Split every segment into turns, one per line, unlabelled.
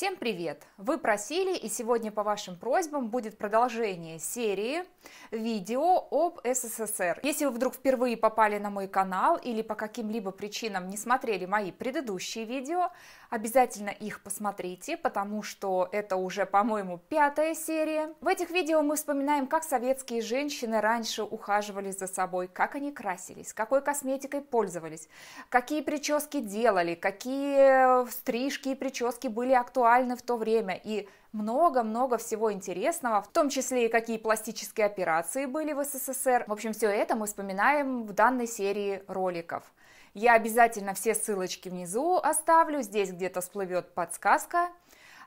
Всем привет! Вы просили, и сегодня по вашим просьбам будет продолжение серии видео об СССР. Если вы вдруг впервые попали на мой канал или по каким-либо причинам не смотрели мои предыдущие видео, обязательно их посмотрите, потому что это уже, по-моему, пятая серия. В этих видео мы вспоминаем, как советские женщины раньше ухаживали за собой, как они красились, какой косметикой пользовались, какие прически делали, какие стрижки и прически были актуальны актуальны в то время и много-много всего интересного, в том числе и какие пластические операции были в СССР. В общем, все это мы вспоминаем в данной серии роликов. Я обязательно все ссылочки внизу оставлю, здесь где-то всплывет подсказка.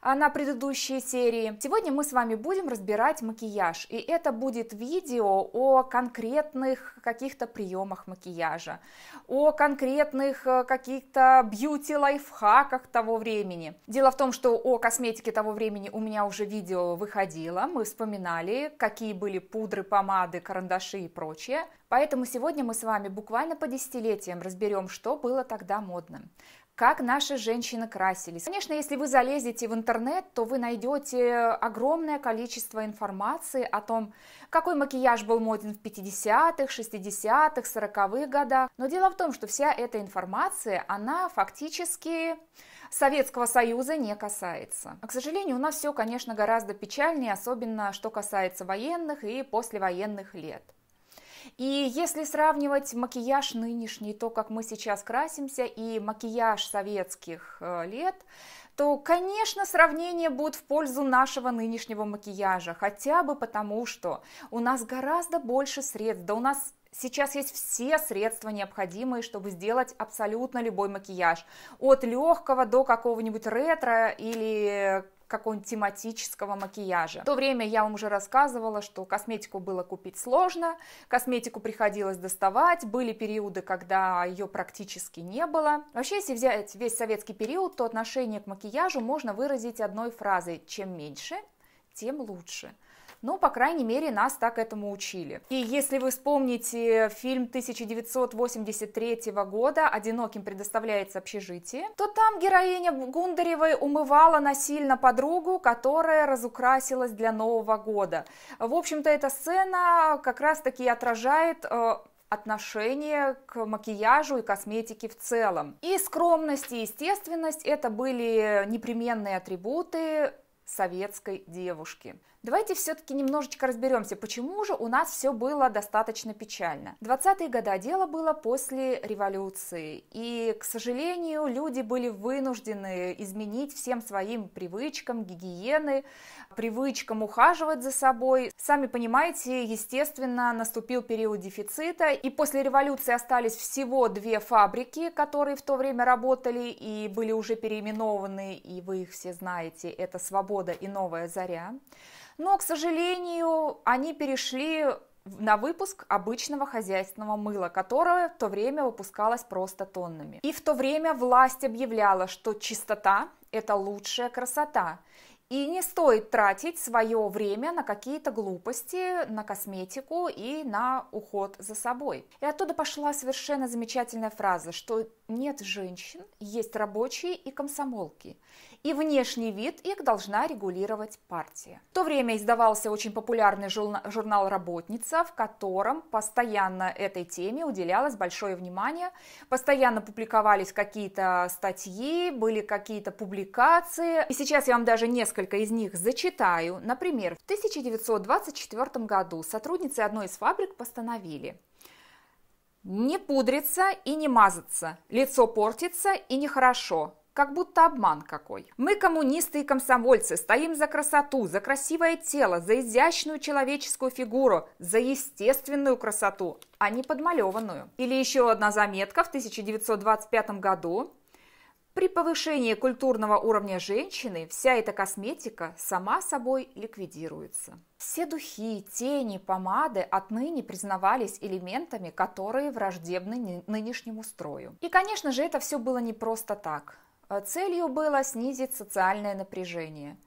А на предыдущие серии. Сегодня мы с вами будем разбирать макияж, и это будет видео о конкретных каких-то приемах макияжа, о конкретных э, каких-то бьюти-лайфхаках того времени. Дело в том, что о косметике того времени у меня уже видео выходило, мы вспоминали, какие были пудры, помады, карандаши и прочее. Поэтому сегодня мы с вами буквально по десятилетиям разберем, что было тогда модным как наши женщины красились. Конечно, если вы залезете в интернет, то вы найдете огромное количество информации о том, какой макияж был моден в 50-х, 60-х, 40-х годах. Но дело в том, что вся эта информация, она фактически Советского Союза не касается. А, к сожалению, у нас все, конечно, гораздо печальнее, особенно что касается военных и послевоенных лет. И если сравнивать макияж нынешний, то, как мы сейчас красимся, и макияж советских э, лет, то, конечно, сравнение будет в пользу нашего нынешнего макияжа, хотя бы потому, что у нас гораздо больше средств, да у нас сейчас есть все средства необходимые, чтобы сделать абсолютно любой макияж. От легкого до какого-нибудь ретро или какого-нибудь тематического макияжа. В то время я вам уже рассказывала, что косметику было купить сложно, косметику приходилось доставать, были периоды, когда ее практически не было. Вообще, если взять весь советский период, то отношение к макияжу можно выразить одной фразой «чем меньше, тем лучше». Ну, по крайней мере, нас так этому учили. И если вы вспомните фильм 1983 года «Одиноким предоставляется общежитие», то там героиня Гундаревой умывала насильно подругу, которая разукрасилась для Нового года. В общем-то, эта сцена как раз-таки отражает э, отношение к макияжу и косметике в целом. И скромность, и естественность – это были непременные атрибуты советской девушки. Давайте все-таки немножечко разберемся, почему же у нас все было достаточно печально. 20-е годы дело было после революции, и, к сожалению, люди были вынуждены изменить всем своим привычкам гигиены, привычкам ухаживать за собой. Сами понимаете, естественно, наступил период дефицита, и после революции остались всего две фабрики, которые в то время работали и были уже переименованы, и вы их все знаете, это «Свобода» и «Новая заря». Но, к сожалению, они перешли на выпуск обычного хозяйственного мыла, которое в то время выпускалось просто тоннами. И в то время власть объявляла, что чистота – это лучшая красота. И не стоит тратить свое время на какие-то глупости, на косметику и на уход за собой. И оттуда пошла совершенно замечательная фраза, что нет женщин, есть рабочие и комсомолки и внешний вид их должна регулировать партия. В то время издавался очень популярный журнал «Работница», в котором постоянно этой теме уделялось большое внимание, постоянно публиковались какие-то статьи, были какие-то публикации, и сейчас я вам даже несколько из них зачитаю. Например, в 1924 году сотрудницы одной из фабрик постановили не пудриться и не мазаться, лицо портится и нехорошо, как будто обман какой. Мы, коммунисты и комсомольцы, стоим за красоту, за красивое тело, за изящную человеческую фигуру, за естественную красоту, а не подмалеванную. Или еще одна заметка в 1925 году. При повышении культурного уровня женщины вся эта косметика сама собой ликвидируется. Все духи, тени, помады отныне признавались элементами, которые враждебны нынешнему строю. И, конечно же, это все было не просто так. Целью было снизить социальное напряжение –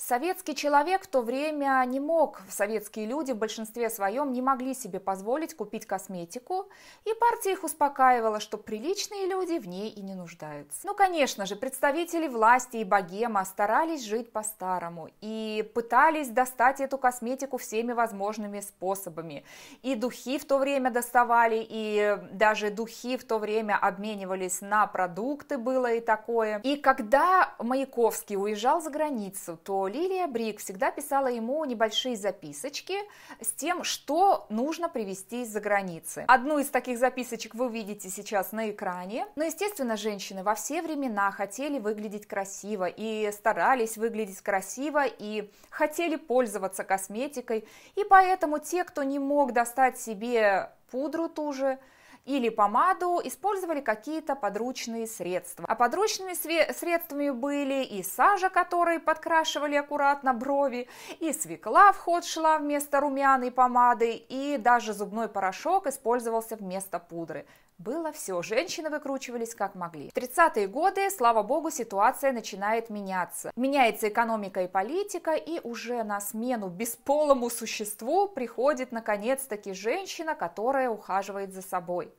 Советский человек в то время не мог, советские люди в большинстве своем не могли себе позволить купить косметику, и партия их успокаивала, что приличные люди в ней и не нуждаются. Ну, конечно же, представители власти и богема старались жить по-старому и пытались достать эту косметику всеми возможными способами. И духи в то время доставали, и даже духи в то время обменивались на продукты, было и такое. И когда Маяковский уезжал за границу, то Лилия Брик всегда писала ему небольшие записочки с тем, что нужно привезти из-за границы. Одну из таких записочек вы увидите сейчас на экране. Но, естественно, женщины во все времена хотели выглядеть красиво и старались выглядеть красиво и хотели пользоваться косметикой. И поэтому те, кто не мог достать себе пудру ту же, или помаду, использовали какие-то подручные средства. А подручными средствами были и сажа, которой подкрашивали аккуратно брови, и свекла в ход шла вместо румяной помады, и даже зубной порошок использовался вместо пудры было все. Женщины выкручивались как могли. В 30-е годы, слава богу, ситуация начинает меняться. Меняется экономика и политика, и уже на смену бесполому существу приходит наконец-таки женщина, которая ухаживает за собой.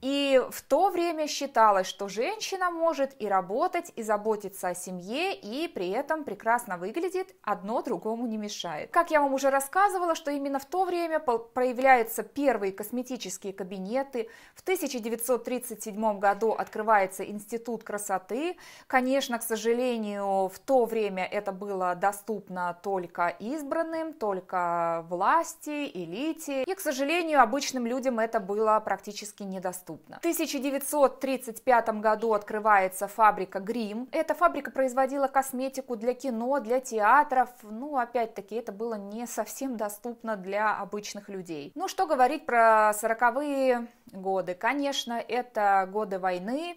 И в то время считалось, что женщина может и работать, и заботиться о семье, и при этом прекрасно выглядит, одно другому не мешает. Как я вам уже рассказывала, что именно в то время проявляются первые косметические кабинеты, в 1937 году открывается Институт красоты. Конечно, к сожалению, в то время это было доступно только избранным, только власти, элите, и, к сожалению, обычным людям это было практически недоступно доступна. В 1935 году открывается фабрика «Грим». Эта фабрика производила косметику для кино, для театров. Ну, опять-таки, это было не совсем доступно для обычных людей. Ну, что говорить про 40-е годы. Конечно, это годы войны,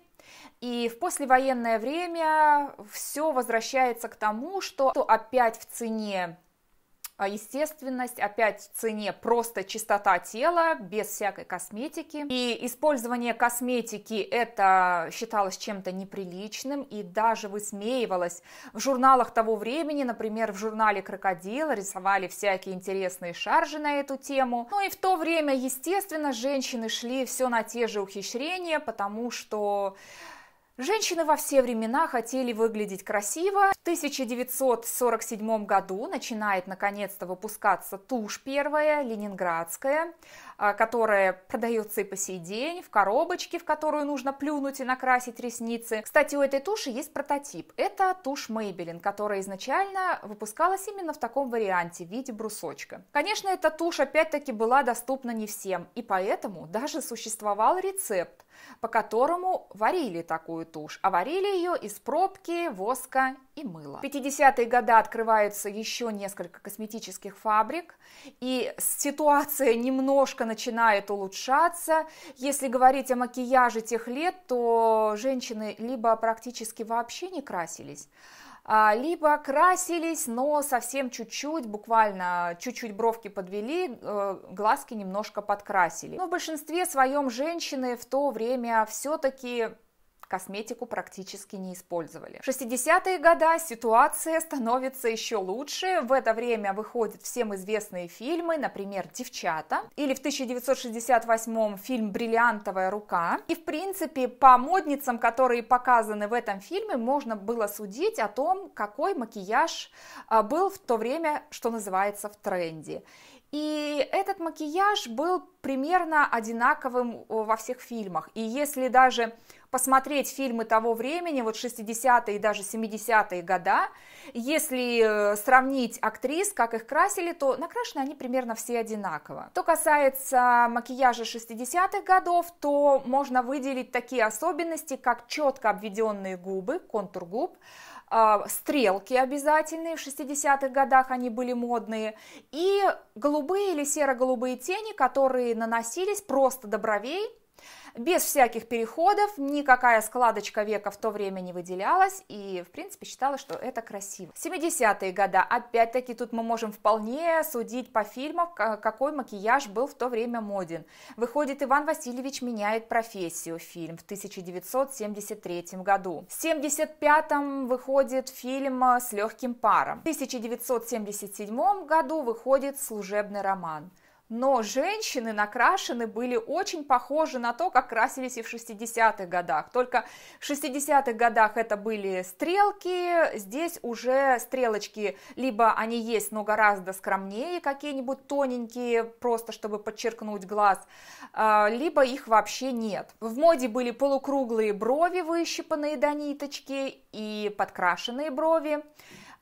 и в послевоенное время все возвращается к тому, что опять в цене а естественность, опять в цене просто чистота тела, без всякой косметики. И использование косметики это считалось чем-то неприличным и даже высмеивалось. В журналах того времени, например, в журнале «Крокодил» рисовали всякие интересные шаржи на эту тему. Ну и в то время, естественно, женщины шли все на те же ухищрения, потому что Женщины во все времена хотели выглядеть красиво. В 1947 году начинает наконец-то выпускаться тушь первая, ленинградская, а, которая продается и по сей день в коробочке, в которую нужно плюнуть и накрасить ресницы. Кстати, у этой туши есть прототип. Это тушь Maybelline, которая изначально выпускалась именно в таком варианте, в виде брусочка. Конечно, эта тушь опять-таки была доступна не всем, и поэтому даже существовал рецепт по которому варили такую тушь, а варили ее из пробки, воска и мыла. В 50-е годы открываются еще несколько косметических фабрик, и ситуация немножко начинает улучшаться. Если говорить о макияже тех лет, то женщины либо практически вообще не красились, а, либо красились, но совсем чуть-чуть, буквально чуть-чуть бровки подвели, э, глазки немножко подкрасили. Но в большинстве своем женщины в то время все-таки косметику практически не использовали. В 60-е годы ситуация становится еще лучше. В это время выходят всем известные фильмы, например, «Девчата» или в 1968 м фильм «Бриллиантовая рука». И, в принципе, по модницам, которые показаны в этом фильме, можно было судить о том, какой макияж а, был в то время, что называется, в тренде. И этот макияж был примерно одинаковым э, во всех фильмах. И если даже посмотреть фильмы того времени, вот 60-е и даже 70-е года. Если э, сравнить актрис, как их красили, то накрашены они примерно все одинаково. Что касается макияжа 60-х годов, то можно выделить такие особенности, как четко обведенные губы, контур губ, э, стрелки обязательные в 60-х годах, они были модные, и голубые или серо-голубые тени, которые наносились просто до бровей, без всяких переходов, никакая складочка века в то время не выделялась, и, в принципе, считалось, что это красиво. 70-е годы, опять-таки, тут мы можем вполне судить по фильмам, какой макияж был в то время моден. Выходит, Иван Васильевич меняет профессию, фильм в 1973 году. В 75-м выходит фильм э, «С легким паром». В 1977 году выходит служебный роман но женщины накрашены были очень похожи на то, как красились и в 60-х годах. Только в 60-х годах это были стрелки, здесь уже стрелочки, либо они есть, но гораздо скромнее, какие-нибудь тоненькие, просто чтобы подчеркнуть глаз, а, либо их вообще нет. В моде были полукруглые брови, выщипанные до ниточки, и подкрашенные брови.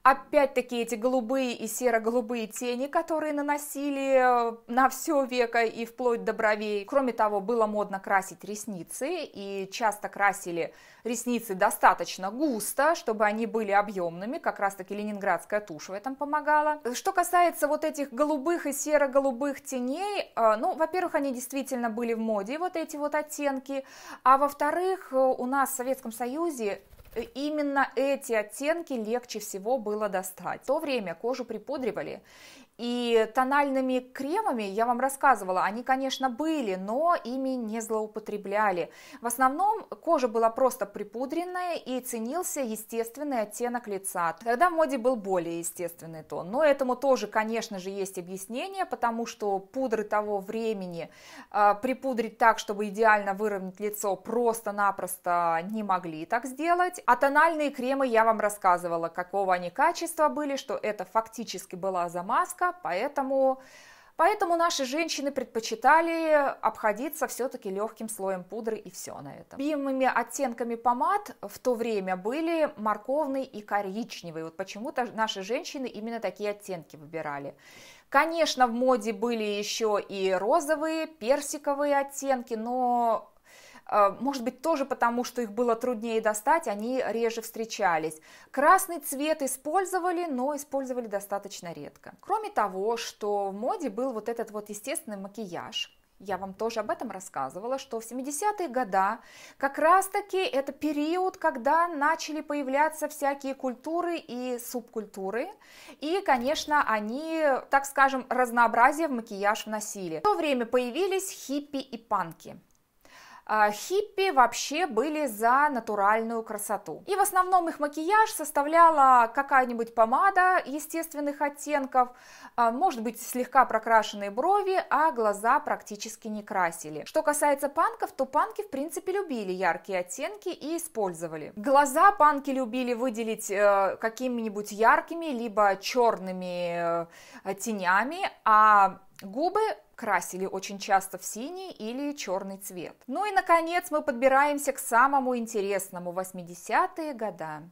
Опять-таки эти голубые и серо-голубые тени, которые наносили э, на все века и вплоть до бровей. Кроме того, было модно красить ресницы, и часто красили ресницы достаточно густо, чтобы они были объемными, как раз таки ленинградская тушь в этом помогала. Что касается вот этих голубых и серо-голубых теней, э, ну, во-первых, они действительно были в моде, вот эти вот оттенки, а во-вторых, э, у нас в Советском Союзе Э, именно эти оттенки легче всего было достать. В то время кожу припудривали и тональными кремами я вам рассказывала, они, конечно, были, но ими не злоупотребляли. В основном кожа была просто припудренная и ценился естественный оттенок лица. Тогда в моде был более естественный тон. Но этому тоже, конечно же, есть объяснение, потому что пудры того времени э, припудрить так, чтобы идеально выровнять лицо, просто-напросто не могли так сделать. А тональные кремы я вам рассказывала, какого они качества были, что это фактически была замазка, поэтому, поэтому наши женщины предпочитали обходиться все-таки легким слоем пудры и все на этом. Любимыми оттенками помад в то время были морковный и коричневый, вот почему-то наши женщины именно такие оттенки выбирали. Конечно, в моде были еще и розовые, персиковые оттенки, но Э, может быть, тоже потому, что их было труднее достать, они реже встречались. Красный цвет использовали, но использовали достаточно редко. Кроме того, что в моде был вот этот вот естественный макияж, я вам тоже об этом рассказывала, что в 70-е годы как раз-таки это период, когда начали появляться всякие культуры и субкультуры, и, конечно, они, так скажем, разнообразие в макияж вносили. В то время появились хиппи и панки – а, хиппи вообще были за натуральную красоту. И в основном их макияж составляла какая-нибудь помада естественных оттенков, а, может быть слегка прокрашенные брови, а глаза практически не красили. Что касается панков, то панки в принципе любили яркие оттенки и использовали. Глаза панки любили выделить э, какими-нибудь яркими, либо черными э, тенями, а губы красили очень часто в синий или черный цвет. Ну и, наконец, мы подбираемся к самому интересному – 80-е года.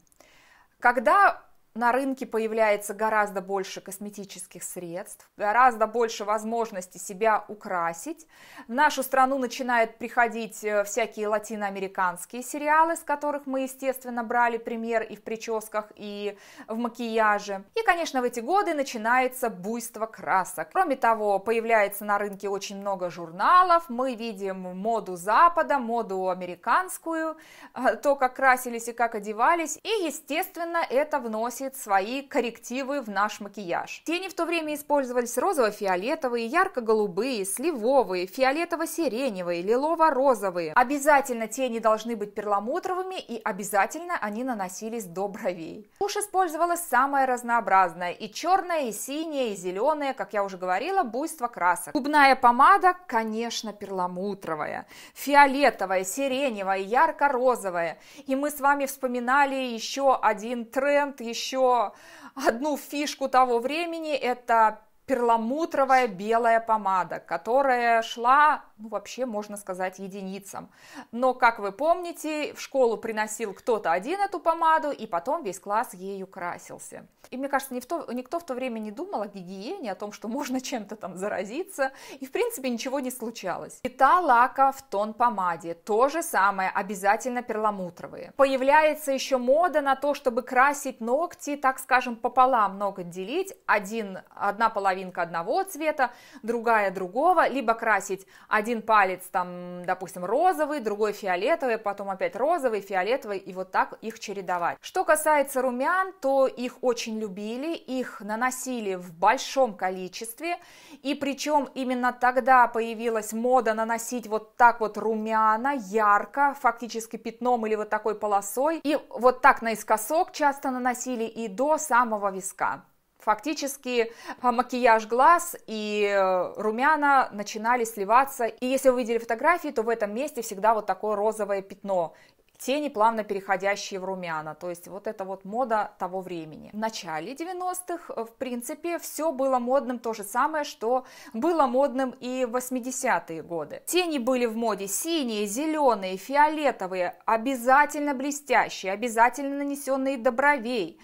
Когда на рынке появляется гораздо больше косметических средств, гораздо больше возможностей себя украсить. В нашу страну начинают приходить э, всякие латиноамериканские сериалы, с которых мы, естественно, брали пример и в прическах, и в макияже. И, конечно, в эти годы начинается буйство красок. Кроме того, появляется на рынке очень много журналов, мы видим моду Запада, моду американскую, э, то, как красились и как одевались, и, естественно, это вносит вносит свои коррективы в наш макияж. Тени в то время использовались розово-фиолетовые, ярко-голубые, сливовые, фиолетово-сиреневые, лилово-розовые. Обязательно тени должны быть перламутровыми и обязательно они наносились до бровей. Тушь использовалась самая разнообразная и черная, и синяя, и зеленая, как я уже говорила, буйство красок. Губная помада, конечно, перламутровая, фиолетовая, сиреневая, ярко-розовая. И мы с вами вспоминали еще один тренд, еще еще одну фишку того времени, это перламутровая белая помада, которая шла ну, вообще можно сказать единицам. Но, как вы помните, в школу приносил кто-то один эту помаду, и потом весь класс ею красился. И мне кажется, никто, никто в то время не думал о гигиене, о том, что можно чем-то там заразиться, и в принципе ничего не случалось. Цвета лака в тон помаде, то же самое, обязательно перламутровые. Появляется еще мода на то, чтобы красить ногти, так скажем, пополам ноготь делить, один, одна половинка одного цвета, другая другого, либо красить один один палец там, допустим, розовый, другой фиолетовый, потом опять розовый, фиолетовый, и вот так их чередовать. Что касается румян, то их очень любили, их наносили в большом количестве, и причем именно тогда появилась мода наносить вот так вот румяна, ярко, фактически пятном или вот такой полосой, и вот так наискосок часто наносили и до самого виска. Фактически а, макияж глаз и э, румяна начинали сливаться. И если вы видели фотографии, то в этом месте всегда вот такое розовое пятно тени, плавно переходящие в румяна. То есть вот это вот мода того времени. В начале 90-х, э, в принципе, все было модным то же самое, что было модным и в 80-е годы. Тени были в моде синие, зеленые, фиолетовые, обязательно блестящие, обязательно нанесенные до бровей.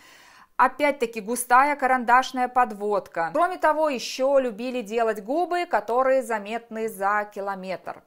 Опять-таки густая карандашная подводка. Кроме того, еще любили делать губы, которые заметны за километр.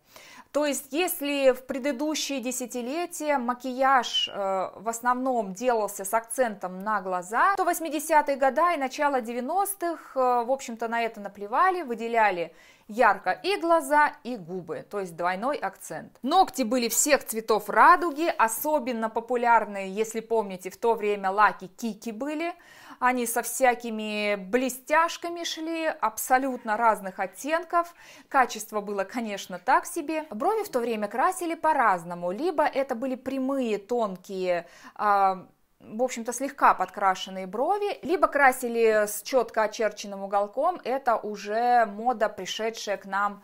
То есть, если в предыдущие десятилетия макияж э, в основном делался с акцентом на глаза, то 80-е годы и начало 90-х, э, в общем-то, на это наплевали, выделяли Ярко и глаза, и губы, то есть двойной акцент. Ногти были всех цветов радуги, особенно популярные, если помните, в то время лаки кики были. Они со всякими блестяшками шли, абсолютно разных оттенков. Качество было, конечно, так себе. Брови в то время красили по-разному. Либо это были прямые, тонкие, э, в общем-то, слегка подкрашенные брови, либо красили с четко очерченным уголком, это уже мода, пришедшая к нам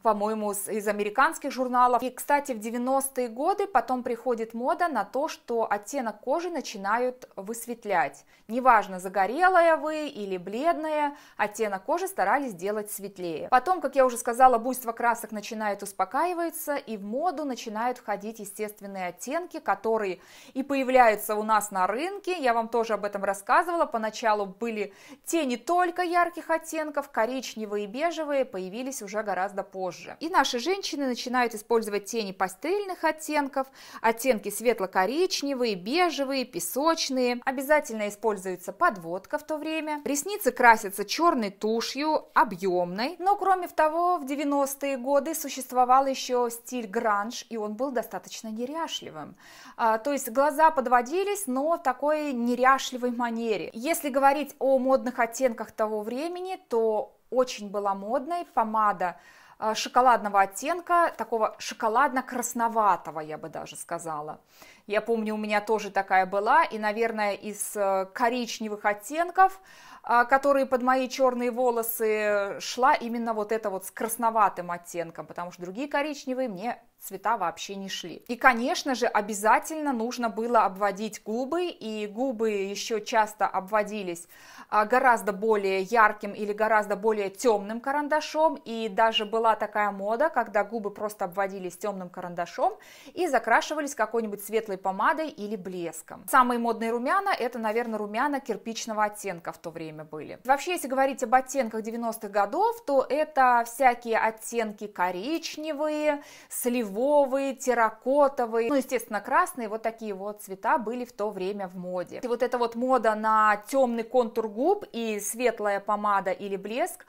по-моему, из американских журналов. И, кстати, в 90-е годы потом приходит мода на то, что оттенок кожи начинают высветлять. Неважно, загорелая вы или бледная, оттенок кожи старались делать светлее. Потом, как я уже сказала, буйство красок начинает успокаиваться, и в моду начинают входить естественные оттенки, которые и появляются у нас на рынке. Я вам тоже об этом рассказывала. Поначалу были тени только ярких оттенков, коричневые и бежевые появились уже гораздо позже позже. И наши женщины начинают использовать тени пастельных оттенков, оттенки светло-коричневые, бежевые, песочные. Обязательно используется подводка в то время. Ресницы красятся черной тушью, объемной. Но кроме того, в 90-е годы существовал еще стиль гранж, и он был достаточно неряшливым. А, то есть глаза подводились, но в такой неряшливой манере. Если говорить о модных оттенках того времени, то очень была модной помада Э, шоколадного оттенка, такого шоколадно-красноватого, я бы даже сказала. Я помню, у меня тоже такая была, и, наверное, из э, коричневых оттенков, э, которые под мои черные волосы шла именно вот это вот с красноватым оттенком, потому что другие коричневые мне цвета вообще не шли. И, конечно же, обязательно нужно было обводить губы, и губы еще часто обводились а, гораздо более ярким или гораздо более темным карандашом, и даже была такая мода, когда губы просто обводились темным карандашом и закрашивались какой-нибудь светлой помадой или блеском. Самые модные румяна – это, наверное, румяна кирпичного оттенка в то время были. Вообще, если говорить об оттенках 90-х годов, то это всякие оттенки коричневые, сливовые, синевовые, терракотовые, ну, естественно, красные, вот такие вот цвета были в то время в моде. И вот эта вот мода на темный контур губ и светлая помада или блеск,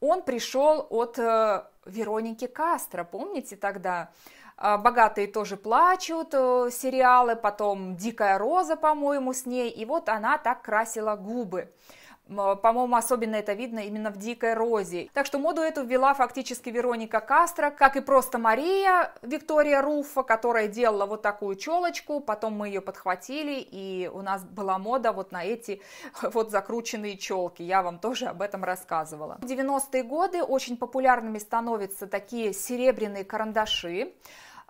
он пришел от э, Вероники Кастро, помните тогда? А, «Богатые тоже плачут» э, сериалы, потом «Дикая роза», по-моему, с ней, и вот она так красила губы. А, по-моему, особенно это видно именно в «Дикой розе». Так что моду эту ввела фактически Вероника Кастро, как и просто Мария Виктория Руфа, которая делала вот такую челочку, потом мы ее подхватили, и у нас была мода вот на эти вот закрученные челки. Я вам тоже об этом рассказывала. В 90-е годы очень популярными становятся такие серебряные карандаши,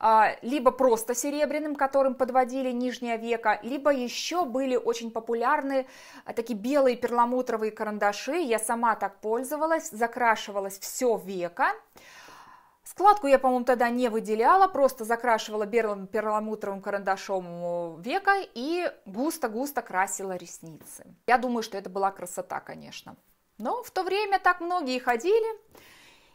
а, либо просто серебряным, которым подводили нижнее веко, либо еще были очень популярны а, такие белые перламутровые карандаши, я сама так пользовалась, закрашивалась все веко, Складку я, по-моему, тогда не выделяла, просто закрашивала белым перламутровым карандашом э, века и густо-густо красила ресницы. Я думаю, что это была красота, конечно. Но в то время так многие ходили.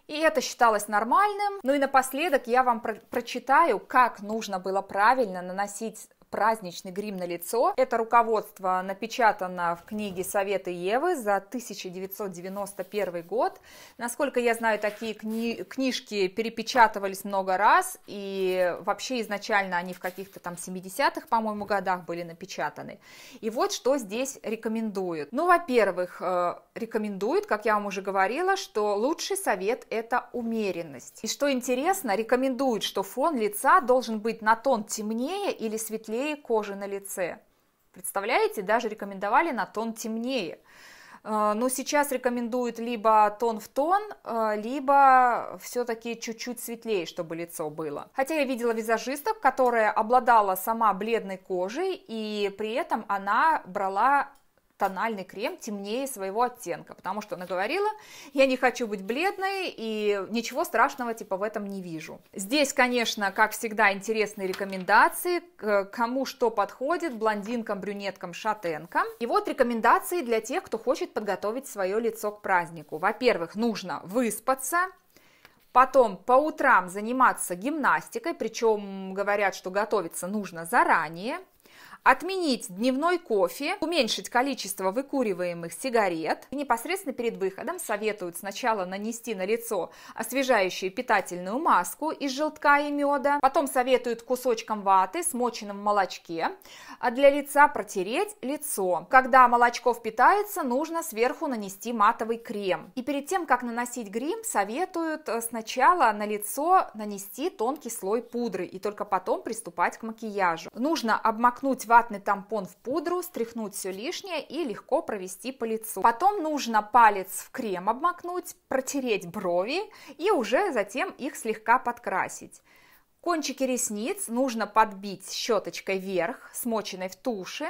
И это считалось нормальным. Ну и напоследок я вам про прочитаю, как нужно было правильно наносить праздничный грим на лицо. Это руководство напечатано в книге «Советы Евы» за 1991 год. Насколько я знаю, такие кни книжки перепечатывались много раз, и вообще изначально они в каких-то там 70-х, по-моему, годах были напечатаны. И вот что здесь рекомендуют. Ну, во-первых, э, рекомендуют, как я вам уже говорила, что лучший совет – это умеренность. И что интересно, рекомендуют, что фон лица должен быть на тон темнее или светлее, светлее кожи на лице. Представляете, даже рекомендовали на тон темнее. Э, но сейчас рекомендуют либо тон в тон, э, либо все-таки чуть-чуть светлее, чтобы лицо было. Хотя я видела визажисток, которая обладала сама бледной кожей, и при этом она брала тональный крем темнее своего оттенка, потому что она говорила, я не хочу быть бледной и ничего страшного типа в этом не вижу. Здесь, конечно, как всегда, интересные рекомендации, кому что подходит, блондинкам, брюнеткам, шатенкам. И вот рекомендации для тех, кто хочет подготовить свое лицо к празднику. Во-первых, нужно выспаться, Потом по утрам заниматься гимнастикой, причем говорят, что готовиться нужно заранее отменить дневной кофе, уменьшить количество выкуриваемых сигарет. И непосредственно перед выходом советуют сначала нанести на лицо освежающую питательную маску из желтка и меда, потом советуют кусочком ваты, смоченным в молочке, а для лица протереть лицо. Когда молочко впитается, нужно сверху нанести матовый крем. И перед тем, как наносить грим, советуют э, сначала на лицо нанести тонкий слой пудры и только потом приступать к макияжу. Нужно обмакнуть в ватный тампон в пудру, стряхнуть все лишнее и легко провести по лицу. Потом нужно палец в крем обмакнуть, протереть брови и уже затем их слегка подкрасить. Кончики ресниц нужно подбить щеточкой вверх, смоченной в туше,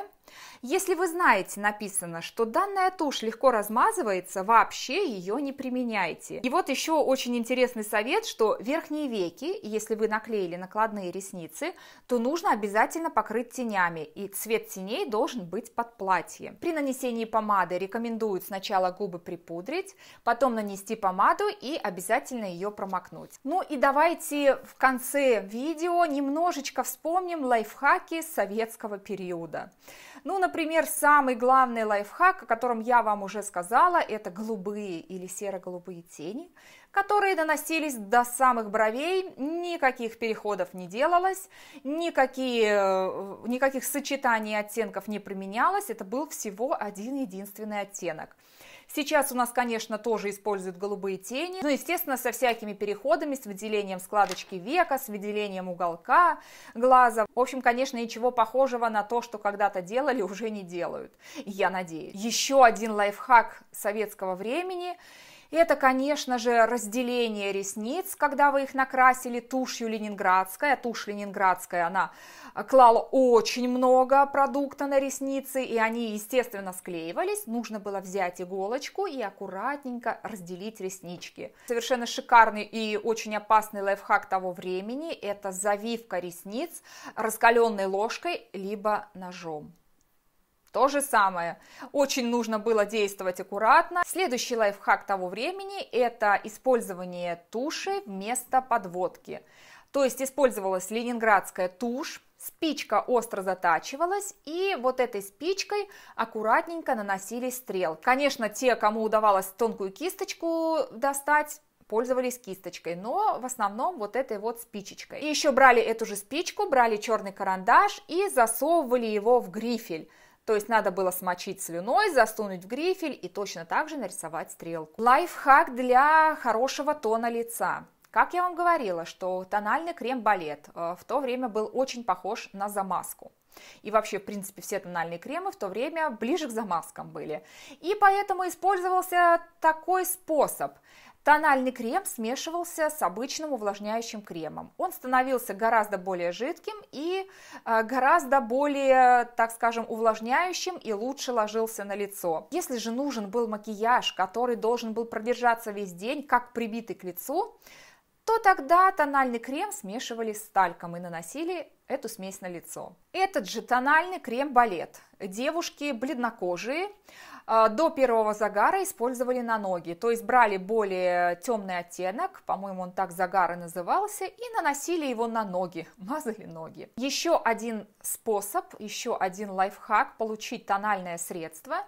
если вы знаете, написано, что данная тушь легко размазывается, вообще ее не применяйте. И вот еще очень интересный совет, что верхние веки, если вы наклеили накладные ресницы, то нужно обязательно покрыть тенями, и цвет теней должен быть под платье. При нанесении помады рекомендуют сначала губы припудрить, потом нанести помаду и обязательно ее промокнуть. Ну и давайте в конце видео немножечко вспомним лайфхаки советского периода. Ну, например, самый главный лайфхак, о котором я вам уже сказала, это голубые или серо-голубые тени, которые наносились до самых бровей, никаких переходов не делалось, никакие, э, никаких сочетаний оттенков не применялось, это был всего один единственный оттенок – Сейчас у нас, конечно, тоже используют голубые тени, но, ну, естественно, со всякими переходами, с выделением складочки века, с выделением уголка глаза. В общем, конечно, ничего похожего на то, что когда-то делали, уже не делают, я надеюсь. Еще один лайфхак советского времени – это, конечно же, разделение ресниц, когда вы их накрасили тушью ленинградская. Тушь ленинградская, она клала очень много продукта на ресницы, и они, естественно, склеивались. Нужно было взять иголочку и аккуратненько разделить реснички. Совершенно шикарный и очень опасный лайфхак того времени – это завивка ресниц раскаленной ложкой либо ножом. То же самое. Очень нужно было действовать аккуратно. Следующий лайфхак того времени – это использование туши вместо подводки. То есть использовалась ленинградская тушь, спичка остро затачивалась, и вот этой спичкой аккуратненько наносили стрел. Конечно, те, кому удавалось тонкую кисточку достать, пользовались кисточкой, но в основном вот этой вот спичечкой. И еще брали эту же спичку, брали черный карандаш и засовывали его в грифель. То есть надо было смочить слюной, засунуть в грифель и точно так же нарисовать стрелку. Лайфхак для хорошего тона лица. Как я вам говорила, что тональный крем-балет э, в то время был очень похож на замазку. И вообще, в принципе, все тональные кремы в то время ближе к замазкам были. И поэтому использовался такой способ. Тональный крем смешивался с обычным увлажняющим кремом. Он становился гораздо более жидким и э, гораздо более, так скажем, увлажняющим и лучше ложился на лицо. Если же нужен был макияж, который должен был продержаться весь день, как прибитый к лицу, то тогда тональный крем смешивали с тальком и наносили эту смесь на лицо. Этот же тональный крем-балет девушки бледнокожие а, до первого загара использовали на ноги, то есть брали более темный оттенок, по-моему, он так загар и назывался, и наносили его на ноги, мазали ноги. Еще один способ, еще один лайфхак получить тональное средство –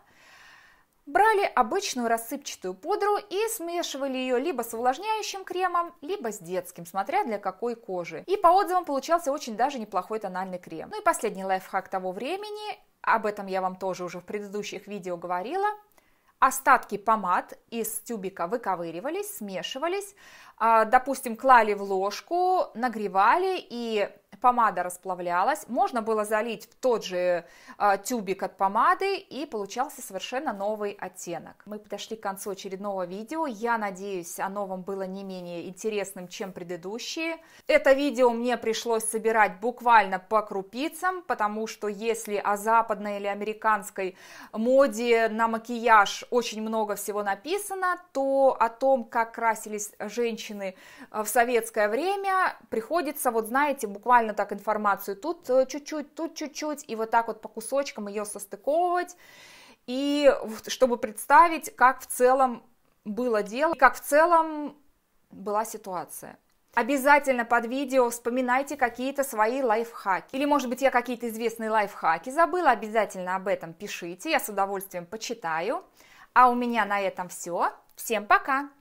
Брали обычную рассыпчатую пудру и смешивали ее либо с увлажняющим кремом, либо с детским, смотря для какой кожи. И по отзывам получался очень даже неплохой тональный крем. Ну и последний лайфхак того времени, об этом я вам тоже уже в предыдущих видео говорила, Остатки помад из тюбика выковыривались, смешивались, а, допустим, клали в ложку, нагревали, и помада расплавлялась. Можно было залить в тот же а, тюбик от помады, и получался совершенно новый оттенок. Мы подошли к концу очередного видео. Я надеюсь, оно вам было не менее интересным, чем предыдущие. Это видео мне пришлось собирать буквально по крупицам, потому что если о западной или американской моде на макияж очень много всего написано, то о том, как красились женщины, женщины э, в советское время приходится, вот знаете, буквально так информацию тут э, чуть-чуть, тут чуть-чуть, и вот так вот по кусочкам ее состыковывать, и чтобы представить, как в целом было дело, и как в целом была ситуация. Обязательно под видео вспоминайте какие-то свои лайфхаки. Или, может быть, я какие-то известные лайфхаки забыла. Обязательно об этом пишите, я с удовольствием почитаю. А у меня на этом все. Всем пока!